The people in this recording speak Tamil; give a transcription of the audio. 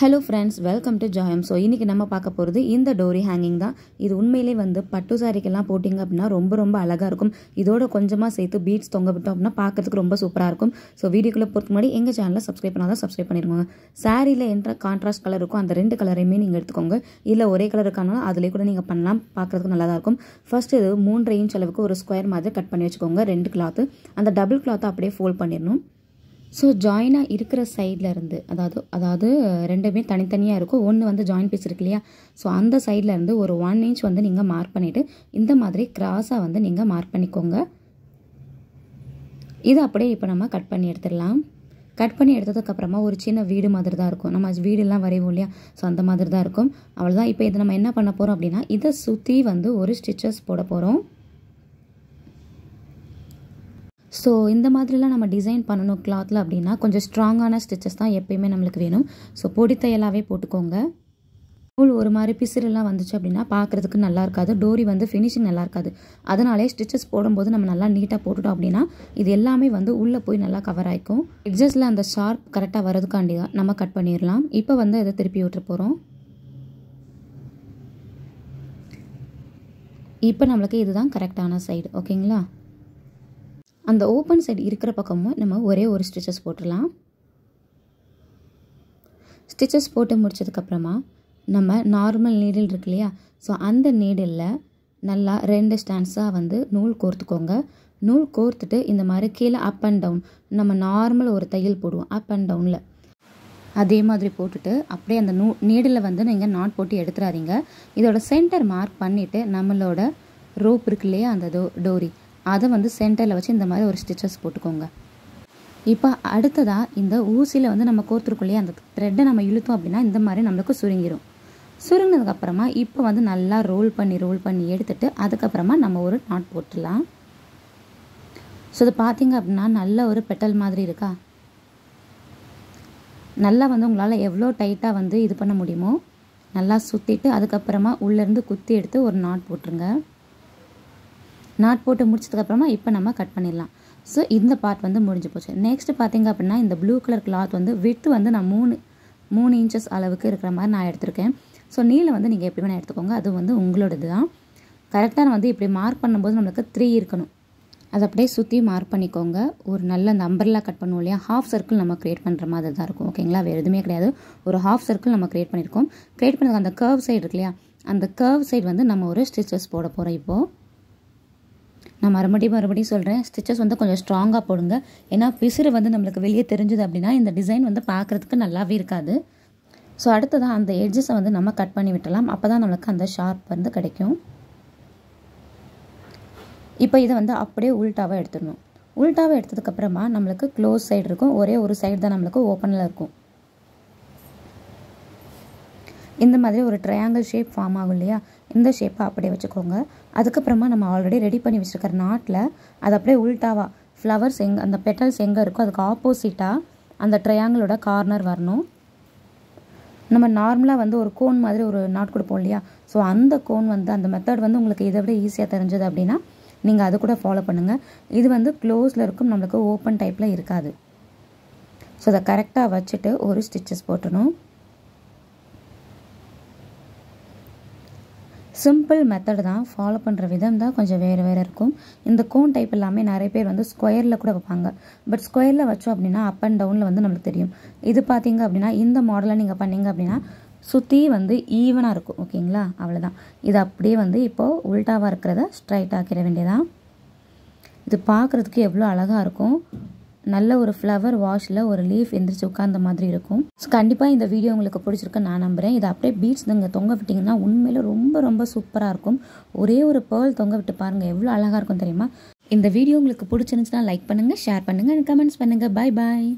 ஹலோ ஃப்ரெண்ட்ஸ் வெல்கம் டு ஜாயம் ஸோ இன்றைக்கி நம்ம பார்க்க போகிறது இந்த டோரி ஹேங்கிங் தான் இது உண்மையிலே வந்து பட்டு சாரிக்கெல்லாம் போட்டிங்க அப்படின்னா ரொம்ப ரொம்ப அழகாக இருக்கும் இதோட கொஞ்சமாக சேர்த்து பீட்ஸ் தொங்க விட்டோம் அப்படின்னா பார்க்குறதுக்கு ரொம்ப சூப்பராக இருக்கும் ஸோ வீடியோக்குள்ளே போகிறதுக்கு முன்னாடி எங்கள் சேனலில் சப்ஸ்கிரைப் தான் சப்ஸ்கிரைப் பண்ணிடுவாங்க சாரியில் என்ற கான்ட்ராஸ்ட் கலர் இருக்கும் அந்த ரெண்டு கலரையுமே நீங்கள் எடுத்துக்கோங்க இல்லை ஒரே கலர் இருக்கானாலும் அதிலே கூட நீங்கள் பண்ணலாம் பார்க்குறதுக்கு நல்லா தான் இருக்கும் ஃபர்ஸ்ட் இது மூன்றரை இன்ச் அளவுக்கு ஒரு ஸ்கொயர் மாதிரி கட் பண்ணி வச்சுக்கோங்க ரெண்டு கிளாத்து அந்த டபுள் கிளாத்தை அப்படியே ஃபோல்ட் பண்ணிடணும் ஸோ ஜாயினாக இருக்கிற சைடில் இருந்து அதாவது அதாவது ரெண்டுமே தனித்தனியாக இருக்கும் ஒன்று வந்து ஜாயின் பீஸ் இருக்கு இல்லையா ஸோ அந்த சைடில் இருந்து ஒரு ஒன் இன்ச் வந்து நீங்கள் மார்க் பண்ணிவிட்டு இந்த மாதிரி கிராஸாக வந்து நீங்கள் மார்க் பண்ணிக்கோங்க இது அப்படியே இப்போ நம்ம கட் பண்ணி எடுத்துடலாம் கட் பண்ணி எடுத்ததுக்கப்புறமா ஒரு சின்ன வீடு மாதிரி தான் இருக்கும் நம்ம வீடுலாம் வரைவோம் இல்லையா ஸோ அந்த மாதிரி தான் இருக்கும் அவ்வளோதான் இப்போ இதை நம்ம என்ன பண்ண போகிறோம் அப்படின்னா இதை சுற்றி வந்து ஒரு ஸ்டிச்சஸ் போட போகிறோம் ஸோ இந்த மாதிரிலாம் நம்ம டிசைன் பண்ணணும் கிளாத்தில் அப்படின்னா கொஞ்சம் ஸ்ட்ராங்கான ஸ்டிச்சஸ் தான் எப்பயுமே நம்மளுக்கு வேணும் ஸோ பொடி தையலாகவே போட்டுக்கோங்க நூல் ஒரு மாதிரி பிசிறுலாம் வந்துச்சு அப்படின்னா பார்க்குறதுக்கு நல்லா இருக்காது டோரி வந்து ஃபினிஷிங் நல்லா இருக்காது அதனாலே ஸ்டிச்சஸ் போடும்போது நம்ம நல்லா நீட்டாக போட்டுட்டோம் அப்படின்னா இது எல்லாமே வந்து உள்ளே போய் நல்லா கவர் ஆகிக்கும் எக்ஸஸில் அந்த ஷார்ப் கரெக்டாக வரதுக்காண்டி தான் நம்ம கட் பண்ணிடலாம் இப்போ வந்து இதை திருப்பி விட்டு போகிறோம் இப்போ நம்மளுக்கு இதுதான் கரெக்டான சைடு ஓகேங்களா அந்த ஓப்பன் சைடு இருக்கிற பக்கமும் நம்ம ஒரே ஒரு ஸ்டிச்சஸ் போட்டுடலாம் ஸ்டிச்சஸ் போட்டு முடிச்சதுக்கப்புறமா நம்ம நார்மல் நீடில் இருக்கு இல்லையா ஸோ அந்த நீடிலில் நல்லா ரெண்டு ஸ்டாண்ட்ஸாக வந்து நூல் கோர்த்துக்கோங்க நூல் கோர்த்துட்டு இந்த மாதிரி கீழே அப் அண்ட் டவுன் நம்ம நார்மல் ஒரு தையல் போடுவோம் அப் அண்ட் டவுனில் அதே மாதிரி போட்டுட்டு அப்படியே அந்த நூ நீடில் வந்து நீங்கள் நாட் போட்டு எடுத்துடாதீங்க இதோட சென்டர் மார்க் பண்ணிவிட்டு நம்மளோட ரோப் இருக்கு இல்லையா அந்த டோ டோரி அதை வந்து சென்டரில் வச்சு இந்த மாதிரி ஒரு ஸ்டிச்சஸ் போட்டுக்கோங்க இப்போ அடுத்ததாக இந்த ஊசியில் வந்து நம்ம கோர்த்துருக்குள்ளேயே அந்த த்ரெட்டை நம்ம இழுத்தோம் அப்படின்னா இந்த மாதிரி நம்மளுக்கு சுருங்கிடும் சுருங்கினதுக்கப்புறமா இப்போ வந்து நல்லா ரோல் பண்ணி ரோல் பண்ணி எடுத்துட்டு அதுக்கப்புறமா நம்ம ஒரு நாட் போட்டுடலாம் ஸோ இதை பார்த்தீங்க அப்படின்னா நல்ல ஒரு பெட்டல் மாதிரி இருக்கா நல்லா வந்து உங்களால் எவ்வளோ டைட்டாக வந்து இது பண்ண முடியுமோ நல்லா சுற்றிட்டு அதுக்கப்புறமா உள்ளேருந்து குத்தி எடுத்து ஒரு நாட் போட்டுருங்க நாட் போட்டு முடிச்சதுக்கப்புறமா இப்போ நம்ம கட் பண்ணிடலாம் ஸோ இந்த பார்ட் வந்து முடிஞ்சு போச்சு நெக்ஸ்ட் பார்த்திங்க அப்படின்னா இந்த ப்ளூ கலர் கிளாத் வந்து விட்டு வந்து நான் மூணு மூணு இன்ச்சஸ் அளவுக்கு இருக்கிற மாதிரி நான் எடுத்திருக்கேன் ஸோ நீளம் வந்து நீங்கள் எப்படி வேணால் எடுத்துக்கோங்க அது வந்து உங்களோடது தான் கரெக்டாக வந்து இப்படி மார்க் பண்ணும்போது நம்மளுக்கு த்ரீ இருக்கணும் அதை அப்படியே சுற்றி மார்க் பண்ணிக்கோங்க ஒரு நல்ல அந்த கட் பண்ணுவோம் இல்லையா ஹாஃப் சர்க்கிள் நம்ம க்ரியேட் பண்ணுற மாதிரி தான் இருக்கும் ஓகேங்களா வேறு எதுவுமே கிடையாது ஒரு ஹாஃப் சர்க்கிள் நம்ம க்ரியேட் பண்ணியிருக்கோம் க்ரியேட் பண்ணுறதுக்கு அந்த கர்வ் சைடு இருக்கு இல்லையா அந்த கர்வ் சைடு வந்து நம்ம ஒரு ஸ்டிச்சஸ் போட போகிறோம் இப்போது நான் மறுபடியும் மறுபடியும் சொல்கிறேன் ஸ்டிச்சஸ் வந்து கொஞ்சம் ஸ்ட்ராங்காக போடுங்க ஏன்னா பிசுறு வந்து நம்மளுக்கு வெளியே தெரிஞ்சுது அப்படின்னா இந்த டிசைன் வந்து பார்க்குறதுக்கு நல்லாவே இருக்காது ஸோ அடுத்ததாக அந்த எட்ஜஸை வந்து நம்ம கட் பண்ணி விட்டலாம் அப்போ தான் நம்மளுக்கு அந்த ஷார்ப் வந்து கிடைக்கும் இப்போ இதை வந்து அப்படியே உள்டாவாக எடுத்துடணும் உள்டாவாக எடுத்ததுக்கப்புறமா நம்மளுக்கு க்ளோஸ் சைடு இருக்கும் ஒரே ஒரு சைடு தான் நம்மளுக்கு ஓப்பனில் இருக்கும் இந்த மாதிரி ஒரு ட்ரையாங்கிள் ஷேப் ஃபார்ம் ஆகும் இல்லையா இந்த ஷேப்பை அப்படியே வச்சுக்கோங்க அதுக்கப்புறமா நம்ம ஆல்ரெடி ரெடி பண்ணி வச்சுருக்கிற நாட்டில் அது அப்படியே உள்டாவாக ஃப்ளவர்ஸ் எங்கே அந்த பெட்டல்ஸ் எங்கே இருக்கோ அதுக்கு ஆப்போசிட்டாக அந்த ட்ரையாங்கிளோட கார்னர் வரணும் நம்ம நார்மலாக வந்து ஒரு கோன் மாதிரி ஒரு நாட் கொடுப்போம் இல்லையா ஸோ அந்த கோன் வந்து அந்த மெத்தட் வந்து உங்களுக்கு இதை விட ஈஸியாக தெரிஞ்சது அப்படின்னா நீங்கள் அது கூட ஃபாலோ பண்ணுங்கள் இது வந்து க்ளோஸில் இருக்கும் நம்மளுக்கு ஓப்பன் டைப்பில் இருக்காது ஸோ அதை கரெக்டாக வச்சுட்டு ஒரு ஸ்டிச்சஸ் போட்டணும் சிம்பிள் மெத்தடு தான் ஃபாலோ பண்ணுற விதம் தான் கொஞ்சம் வேறு வேறு இருக்கும் இந்த கோன் டைப் எல்லாமே நிறைய பேர் வந்து ஸ்கொயரில் கூட வைப்பாங்க பட் ஸ்கொயரில் வச்சோம் அப்படின்னா அப் அண்ட் டவுனில் வந்து நம்மளுக்கு தெரியும் இது பார்த்தீங்க அப்படின்னா இந்த மாடலை நீங்கள் பண்ணிங்க அப்படின்னா சுற்றி வந்து ஈவனாக இருக்கும் ஓகேங்களா அவ்வளோதான் இது அப்படியே வந்து இப்போது உல்ட்டாவாக இருக்கிறத ஸ்ட்ரைட் ஆக்கிட வேண்டியதான் இது பார்க்குறதுக்கு எவ்வளோ அழகாக இருக்கும் நல்ல ஒரு ஃப்ளவர் வாஷில் ஒரு லீஃப் எந்திரிச்சு உட்காந்த மாதிரி இருக்கும் ஸோ கண்டிப்பாக இந்த வீடியோ உங்களுக்கு பிடிச்சிருக்கு நான் நம்புகிறேன் இதை அப்படியே பீட்ஸ் நீங்கள் தொங்க விட்டிங்கன்னா உண்மையில் ரொம்ப ரொம்ப சூப்பராக இருக்கும் ஒரே ஒரு பேர்ல் தொங்க விட்டு பாருங்கள் எவ்வளோ அழகாக இருக்கும் தெரியுமா இந்த வீடியோ உங்களுக்கு பிடிச்சிருந்துச்சுன்னா லைக் பண்ணுங்கள் ஷேர் பண்ணுங்கள் அண்ட் கமெண்ட்ஸ் பண்ணுங்கள் பாய் பாய்